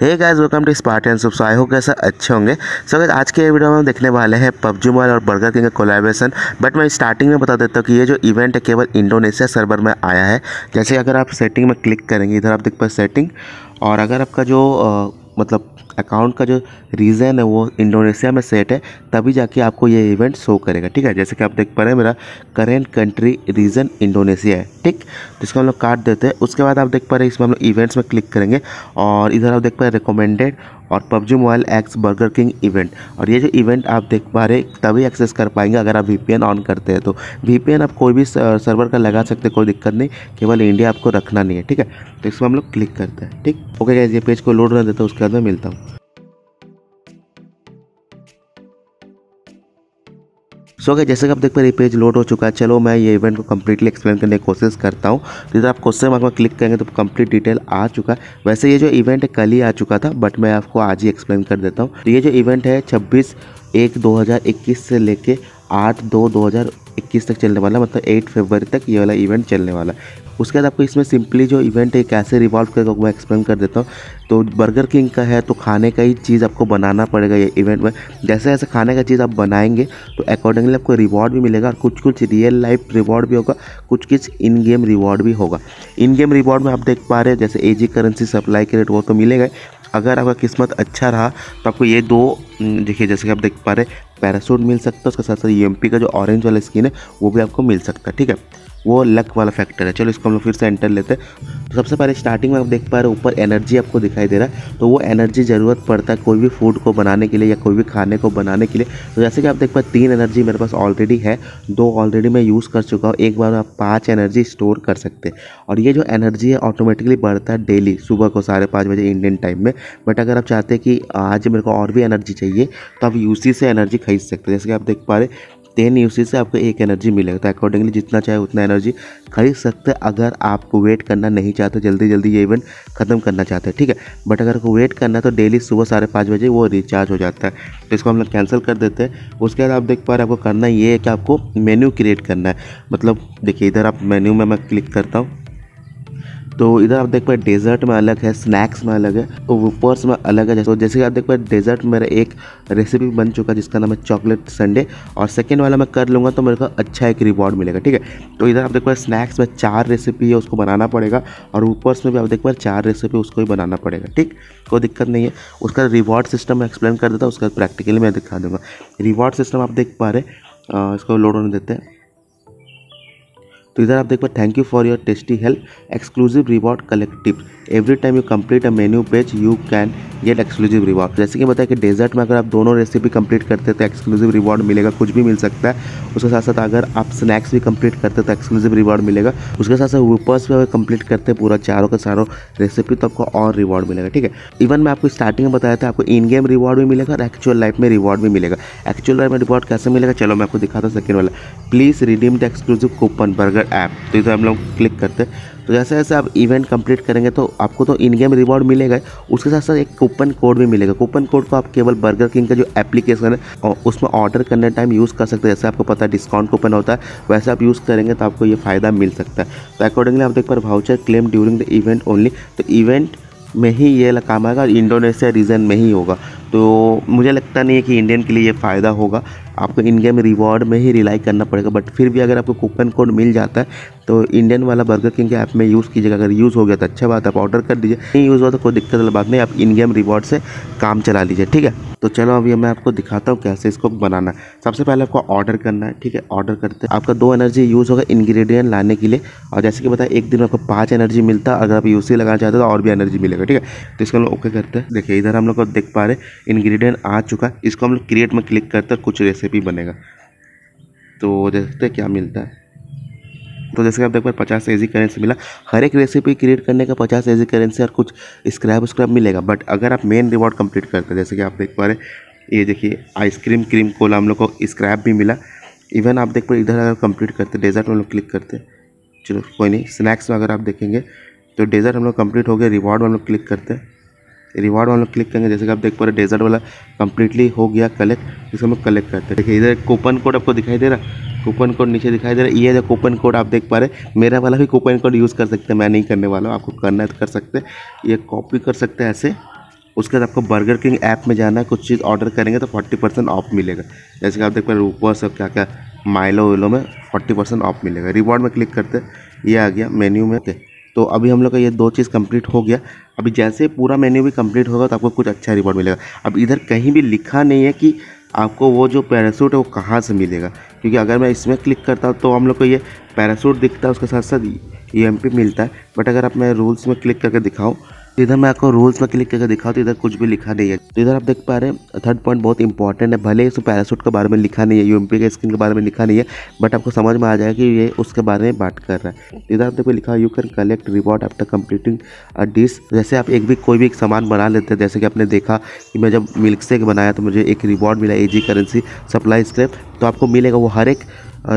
hey guys welcome to स्पार्ट and so I hope कैसा अच्छे होंगे सो so, आज के वीडियो में हम देखने वाले हैं पबजी मोबाइल और बर्गर किंग का कोलेबरेशन बट मैं स्टार्टिंग में बता देता हूँ कि ये जो इवेंट है केवल इंडोनेशिया सर्वर में आया है जैसे अगर आप सेटिंग में क्लिक करेंगे इधर आप देख पाए सेटिंग और अगर आपका जो मतलब अकाउंट का जो रीज़न है वो इंडोनेशिया में सेट है तभी जाके आपको ये इवेंट शो करेगा ठीक है जैसे कि आप देख पा रहे हैं मेरा करेंट कंट्री रीज़न इंडोनेशिया है ठीक तो इसको हम लोग काट देते हैं उसके बाद आप देख पा रहे हैं इसमें हम लोग इवेंट्स में क्लिक करेंगे और इधर आप देख पा रहे हैं रिकमेंडेड और PUBG mobile x Burger King event और ये जो इवेंट आप देख पा रहे तभी एक्सेस कर पाएंगे अगर आप वी ऑन करते हैं तो वी आप कोई भी सर्वर का लगा सकते हैं कोई दिक्कत नहीं केवल इंडिया आपको रखना नहीं है ठीक है तो इसमें हम लोग क्लिक करते हैं ठीक ओके ये पेज को लोड रह देता हूँ उसके बाद में मिलता हूँ सो अगर जैसे कि आप देख पा रहे पेज लोड हो चुका है चलो मैं ये इवेंट को कम्प्लीटली एक्सप्लेन करने की कोशिश करता हूँ जैसे आप क्वेश्चन मार्क में क्लिक करेंगे तो कंप्लीट डिटेल आ चुका है वैसे ये जो इवेंट है कल ही आ चुका था बट मैं आपको आज ही एक्सप्लेन कर देता हूँ तो ये जो इवेंट है छब्बीस एक दो से लेके आठ दो दो इक्कीस तक चलने वाला मतलब एट फरवरी तक ये वाला इवेंट चलने वाला है उसके बाद आपको इसमें सिंपली जो इवेंट है कैसे रिवॉल्व करेगा मैं एक्सप्लेन कर देता हूँ तो बर्गर किंग का है तो खाने का ही चीज़ आपको बनाना पड़ेगा ये इवेंट में जैसे जैसे खाने का चीज़ आप बनाएंगे तो अकॉर्डिंगली आपको रिवॉर्ड भी मिलेगा और कुछ कुछ रियल लाइफ रिवॉर्ड भी होगा कुछ कुछ इन गेम रिवॉर्ड भी होगा इन गेम रिवॉर्ड में आप देख पा रहे हैं जैसे एजी करेंसी सप्लाई के रेट वो तो मिलेगा अगर आपका किस्मत अच्छा रहा तो आपको ये दो देखिए जैसे कि आप देख पा रहे पैरासूट मिल सकता है उसके साथ साथ ई e का जो ऑरेंज वाला स्किन है वो भी आपको मिल सकता है ठीक है वो लक वाला फैक्टर है चलो इसको हम लोग फिर से एंटर लेते हैं तो सबसे पहले स्टार्टिंग में आप देख पा रहे हो ऊपर एनर्जी आपको दिखाई दे रहा है तो वो एनर्जी ज़रूरत पड़ता है कोई भी फूड को बनाने के लिए या कोई भी खाने को बनाने के लिए तो जैसे कि आप देख पा रहे तीन एनर्जी मेरे पास ऑलरेडी है दो ऑलरेडी मैं यूज़ कर चुका हूँ एक बार आप पाँच एनर्जी स्टोर कर सकते हैं और ये जो एनर्जी है ऑटोमेटिकली बढ़ता है डेली सुबह को साढ़े पाँच बजे इंडियन टाइम में बट अगर आप चाहते हैं कि आज मेरे को और भी एनर्जी चाहिए तो आप यूसी से एनर्जी खरीद सकते हैं जैसे कि आप देख पा रहे टेन यूसी से आपको एक एनर्जी मिलेगा तो अकॉर्डिंगली जितना चाहे उतना एनर्जी खरीद सकते हैं अगर आपको वेट करना नहीं चाहते जल्दी जल्दी ये इवेंट ख़त्म करना चाहते हैं ठीक है बट अगर आपको वेट करना है तो डेली सुबह साढ़े पाँच बजे वो रिचार्ज हो जाता है तो इसको हम लोग कैंसिल कर देते हैं उसके बाद आप देख पा रहे आपको करना ये है कि आपको मेन्यू क्रिएट करना है मतलब देखिए इधर आप मेन्यू में मैं क्लिक करता हूँ तो इधर आप देख पाए डेजर्ट में अलग है स्नैक्स में अलग है और पर्स में अलग है तो जैसे कि आप देख पाए डेजर्ट मेरा एक रेसिपी बन चुका है जिसका नाम है चॉकलेट संडे और सेकेंड वाला मैं कर लूँगा तो मेरे को अच्छा एक रिवॉर्ड मिलेगा ठीक है तो इधर आप देख पाए स्नैक्स में चार रेसिपी है उसको बनाना पड़ेगा और ऊपर्स में भी आप देख पाए चार रेसिपी उसको ही बनाना पड़ेगा ठीक कोई दिक्कत नहीं है उसका रिवॉर्ड सिस्टम मैं एक्सप्लेन कर देता हूँ उसका प्रैक्टिकली मैं दिखा दूँगा रिवॉर्ड सिस्टम आप देख पा रहे इसको लोड होने देते हैं तो इधर आप देख पाए thank you for your tasty help exclusive reward collective every time you complete a menu page you can get exclusive reward जैसे कि बताया कि डेजर्ट में अगर आप दोनों रेसिपी कंप्लीट करते हैं तो एक्सक्लूसिव रिवॉर्ड मिलेगा कुछ भी मिल सकता है उसके साथ साथ अगर आप स्नैक्स भी कंप्लीट करते हैं तो एक्सक्लूसिव रिवॉर्ड मिलेगा उसके साथ साथ वूपर्स भी अगर कंप्लीट करते हैं पूरा चारों का चारों रेसिपी तो आपको और रिवॉर्ड मिलेगा ठीक है इवन मैं आपको स्टार्टिंग में बताया था आपको इन गेम रिवॉर्ड भी मिलेगा और एक्चुअल लाइफ में रिवॉर्ड भी मिलेगा एक्चुअल लाइफ में रिवॉर्ड कैसे मिलेगा चलो मैं आपको दिखाता हूँ सेकेंड वाला please redeem the exclusive coupon burger particular app तो इसे हम लोग क्लिक करते हैं तो जैसे जैसे आप इवेंट कंप्लीट करेंगे तो आपको तो इन गेम रिवॉर्ड मिलेगा उसके साथ साथ एक कूपन कोड भी मिलेगा कूपन कोड को आप केवल बर्गर किंग का जो एप्लीकेशन है उसमें ऑर्डर करने टाइम यूज़ कर सकते हैं जैसे आपको पता है डिस्काउंट कूपन होता है वैसे आप यूज़ करेंगे तो आपको ये फ़ायदा मिल सकता है तो अकॉर्डिंगली आप देख पर voucher claim during the event only तो इवेंट में ही ये काम आएगा इंडोनेशिया रीजन में ही होगा तो मुझे लगता नहीं है कि इंडियन के लिए ये फ़ायदा होगा आपको इन गेम रिवॉर्ड में ही रिलाई करना पड़ेगा बट फिर भी अगर आपको कूपन कोड मिल जाता है तो इंडियन वाला बर्गर किंग के ऐप में यूज़ कीजिएगा अगर यूज़ हो गया तो अच्छा बात आप ऑर्डर कर दीजिए नहीं यूज़ हुआ तो कोई दिक्कत वाली बात नहीं आप इन गेम रिवॉर्ड से काम चला लीजिए ठीक है तो चलो अभी मैं आपको दिखाता हूँ कैसे इसको बनाना सबसे पहले आपको ऑर्डर करना है ठीक है ऑर्डर करते हैं आपका दो एनर्जी यूज़ होगा इन्ग्रीडियंट लाने के लिए और जैसे कि बताया एक दिन आपको पाँच एनर्जी मिलता है अगर आप यूसी लगाना चाहते हो तो और भी एनर्जी मिलेगा ठीक है तो इसको हम लोग ओके करते हैं देखिए इधर हम लोग को देख पा रहे हैं इंग्रेडिएंट आ चुका इसको हम लोग क्रिएट में क्लिक करते हैं कुछ रेसिपी बनेगा तो देखते क्या मिलता है तो जैसे आप देख पाए पचास एजी करेंसी मिला हर एक रेसिपी क्रिएट करने का पचास एजी करेंसी और कुछ स्क्रैप स्क्रैप मिलेगा बट अगर आप मेन रिवॉर्ड कंप्लीट करते हैं जैसे कि आप देख पा रहे ये देखिए आइसक्रीम क्रीम कोला हम लोग को स्क्रैप भी मिला इवन आप देख पा रहे इधर अगर कंप्लीट करते डेजर्ट में लोग क्लिक करते चलो कोई नहीं स्नैक्स में अगर आप देखेंगे तो डेजर्ट हम लोग कम्प्लीट हो गए रिवॉर्ड में हम लोग क्लिक करते हैं रिवार्ड वाला क्लिक करेंगे जैसे कि आप देख पा रहे डेजर्ट वाला कंप्लीटली हो गया कलेक्ट जिसको हम कलेक्ट करते हैं देखिए इधर कूपन कोड आपको दिखाई दे रहा कूपन कोड नीचे दिखाई दे रहा है ये जो कूपन कोड आप देख पा रहे मेरा वाला भी कूपन कोड यूज़ कर सकते हैं मैं नहीं करने वाला हूँ आपको करना है तो कर सकते ये कॉपी कर सकते हैं ऐसे उसके बाद आपको बर्गर किंग ऐप में जाना है कुछ चीज़ ऑर्डर करेंगे तो फोर्टी परसेंट ऑफ मिलेगा जैसे कि आप देख पा रहे रूपर्स सब क्या क्या माइलो वेलो में फोर्टी परसेंट ऑफ मिलेगा रिवॉर्ड में क्लिक करते ये आ गया मेन्यू में तो अभी हम लोग का ये दो चीज़ कंप्लीट हो गया अभी जैसे पूरा मेन्यू भी कंप्लीट होगा तो आपको कुछ अच्छा रिवॉर्ड मिलेगा अब इधर कहीं भी लिखा नहीं है कि आपको वो जो पैरासूट है वो कहाँ से मिलेगा क्योंकि अगर मैं इसमें क्लिक करता हूँ तो हम लोग को ये पैरासूट दिखता है उसके साथ साथ ई मिलता है बट अगर आप मैं रूल्स में क्लिक करके दिखाऊँ इधर मैं आपको रूल्स में क्लिक करके दिखाऊँ तो इधर कुछ भी लिखा नहीं है तो इधर आप देख पा रहे हैं थर्ड पॉइंट बहुत इंपॉर्टेंट है भले इसमें पैरासूट के बारे में लिखा नहीं है यूएमपी के स्किन के बारे में लिखा नहीं है बट आपको समझ में आ जाएगा कि ये उसके बारे में बात कर रहा है इधर आप देखो लिखा you can collect reward after completing a dish जैसे आप एक भी कोई भी एक सामान बना लेते हैं जैसे कि आपने देखा कि मैं जब मिल्क शेक बनाया तो मुझे एक रिवॉर्ड मिला एजी करेंसी सप्लाई स्क्रेप तो आपको मिलेगा वो हर एक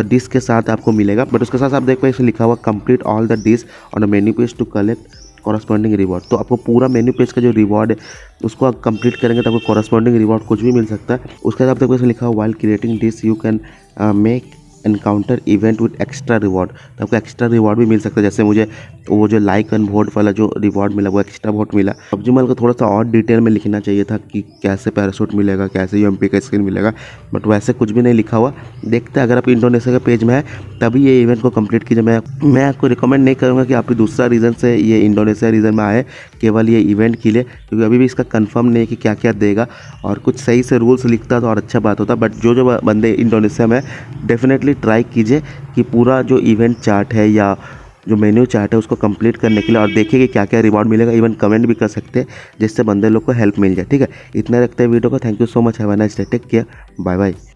डिश के साथ आपको मिलेगा बट उसके साथ आप देखो इसमें लिखा हुआ complete all the dish on a menu page to collect corresponding reward तो आपको पूरा मेन्यू पेज का जो रिवॉर्ड है उसको आप कंप्लीट करेंगे तो आपको कॉरस्पॉन्डिंग रिवॉर्ड कुछ भी मिल सकता है उसके बाद आपको इसमें लिखा हुआ while creating dish you can make encounter event with extra reward तो आपको एक्स्ट्रा रिवॉर्ड भी मिल सकता है जैसे मुझे वो जो लाइक एंड वोट वाला जो रिवॉर्ड मिला वो एक्स्ट्रा वोट मिला पबजी मल को थोड़ा सा और डिटेल में लिखना चाहिए था कि कैसे पैराशूट मिलेगा कैसे यू का स्क्रीन मिलेगा बट वैसे कुछ भी नहीं लिखा हुआ देखते अगर आप इंडोनेशिया के पेज में है तभी ये इवेंट को कंप्लीट कीजिए मैं मैं आपको रिकमेंड नहीं करूँगा कि आप दूसरा रीज़न से ये इंडोनेशिया रीज़न में आए केवल ये इवेंट के लिए क्योंकि अभी भी इसका कन्फर्म नहीं है कि क्या क्या देगा और कुछ सही से रूल्स लिखता तो और अच्छा बात होता बट जो जो बंदे इंडोनेशिया में डेफिनेटली डेफिनेटली ट्राई कीजिए कि पूरा जो इवेंट चार्ट है या जो मेन्यू चार्ट है उसको कंप्लीट करने के लिए और देखिए कि क्या क्या रिवॉर्ड मिलेगा इवन कमेंट भी कर सकते हैं जिससे बंदे लोग को हेल्प मिल जाए ठीक है इतना रखते हैं वीडियो को thank you so much have nice day take care bye bye